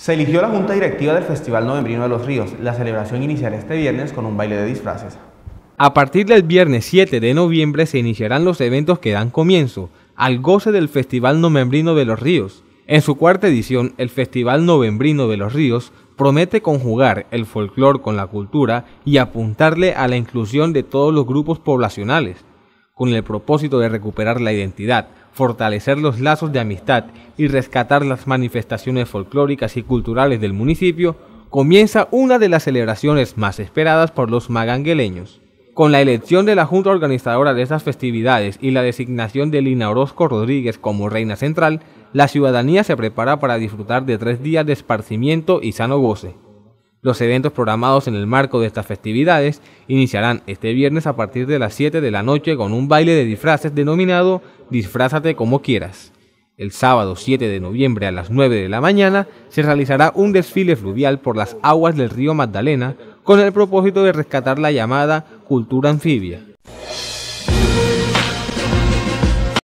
Se eligió la junta directiva del Festival Novembrino de los Ríos. La celebración iniciará este viernes con un baile de disfraces. A partir del viernes 7 de noviembre se iniciarán los eventos que dan comienzo al goce del Festival Novembrino de los Ríos. En su cuarta edición, el Festival Novembrino de los Ríos promete conjugar el folclore con la cultura y apuntarle a la inclusión de todos los grupos poblacionales, con el propósito de recuperar la identidad, fortalecer los lazos de amistad y rescatar las manifestaciones folclóricas y culturales del municipio, comienza una de las celebraciones más esperadas por los magangueleños. Con la elección de la junta organizadora de estas festividades y la designación de Lina Orozco Rodríguez como reina central, la ciudadanía se prepara para disfrutar de tres días de esparcimiento y sano goce. Los eventos programados en el marco de estas festividades iniciarán este viernes a partir de las 7 de la noche con un baile de disfraces denominado Disfrázate como quieras. El sábado 7 de noviembre a las 9 de la mañana se realizará un desfile fluvial por las aguas del río Magdalena con el propósito de rescatar la llamada cultura anfibia,